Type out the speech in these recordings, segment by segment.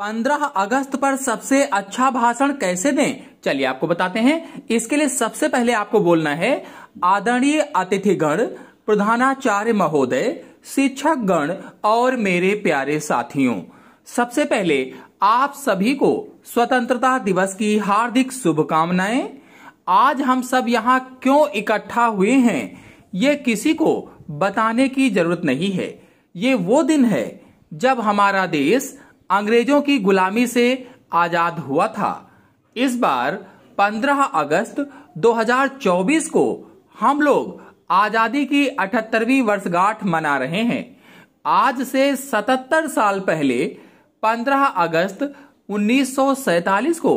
पंद्रह अगस्त पर सबसे अच्छा भाषण कैसे दें चलिए आपको बताते हैं इसके लिए सबसे पहले आपको बोलना है आदरणीय अतिथिगण प्रधानाचार्य महोदय शिक्षक गण और मेरे प्यारे साथियों सबसे पहले आप सभी को स्वतंत्रता दिवस की हार्दिक शुभकामनाएं आज हम सब यहाँ क्यों इकट्ठा हुए हैं ये किसी को बताने की जरूरत नहीं है ये वो दिन है जब हमारा देश अंग्रेजों की गुलामी से आजाद हुआ था इस बार 15 अगस्त 2024 को हम लोग आजादी की 78वीं वर्षगांठ मना रहे हैं आज से 77 साल पहले 15 अगस्त 1947 को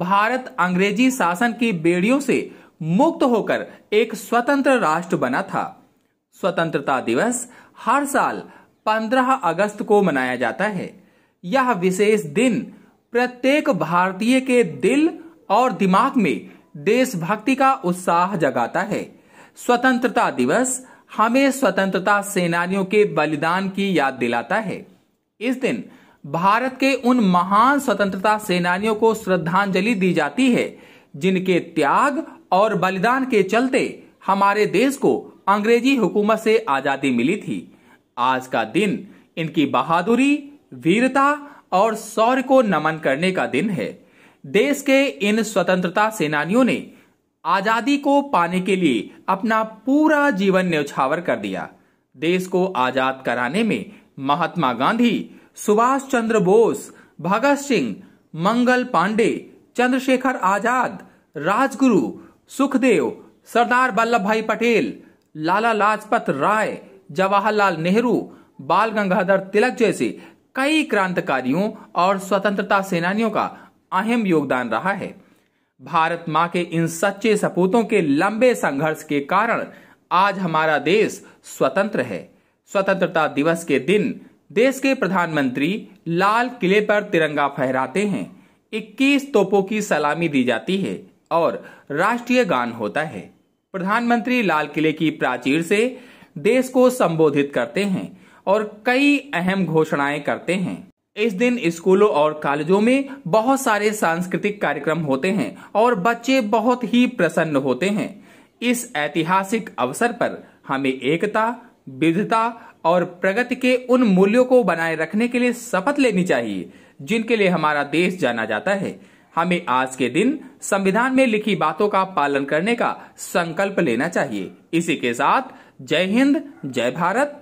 भारत अंग्रेजी शासन की बेड़ियों से मुक्त होकर एक स्वतंत्र राष्ट्र बना था स्वतंत्रता दिवस हर साल 15 अगस्त को मनाया जाता है यह विशेष दिन प्रत्येक भारतीय के दिल और दिमाग में देशभक्ति का उत्साह जगाता है स्वतंत्रता दिवस हमें स्वतंत्रता सेनानियों के बलिदान की याद दिलाता है इस दिन भारत के उन महान स्वतंत्रता सेनानियों को श्रद्धांजलि दी जाती है जिनके त्याग और बलिदान के चलते हमारे देश को अंग्रेजी हुकूमत से आजादी मिली थी आज का दिन इनकी बहादुरी वीरता और शौर्य को नमन करने का दिन है देश के इन स्वतंत्रता सेनानियों ने आजादी को पाने के लिए अपना पूरा जीवन न्यौछावर कर दिया देश को आजाद कराने में महात्मा गांधी सुभाष चंद्र बोस भगत सिंह मंगल पांडे चंद्रशेखर आजाद राजगुरु सुखदेव सरदार वल्लभ भाई पटेल लाला लाजपत राय जवाहरलाल नेहरू बाल गंगाधर तिलक जैसे कई क्रांतिकारियों और स्वतंत्रता सेनानियों का अहम योगदान रहा है भारत माँ के इन सच्चे सपूतों के लंबे संघर्ष के कारण आज हमारा देश स्वतंत्र है स्वतंत्रता दिवस के दिन देश के प्रधानमंत्री लाल किले पर तिरंगा फहराते हैं 21 तोपों की सलामी दी जाती है और राष्ट्रीय गान होता है प्रधानमंत्री लाल किले की प्राचीर से देश को संबोधित करते हैं और कई अहम घोषणाएं करते हैं इस दिन स्कूलों और कॉलेजों में बहुत सारे सांस्कृतिक कार्यक्रम होते हैं और बच्चे बहुत ही प्रसन्न होते हैं इस ऐतिहासिक अवसर पर हमें एकता विविधता और प्रगति के उन मूल्यों को बनाए रखने के लिए शपथ लेनी चाहिए जिनके लिए हमारा देश जाना जाता है हमें आज के दिन संविधान में लिखी बातों का पालन करने का संकल्प लेना चाहिए इसी के साथ जय हिंद जय भारत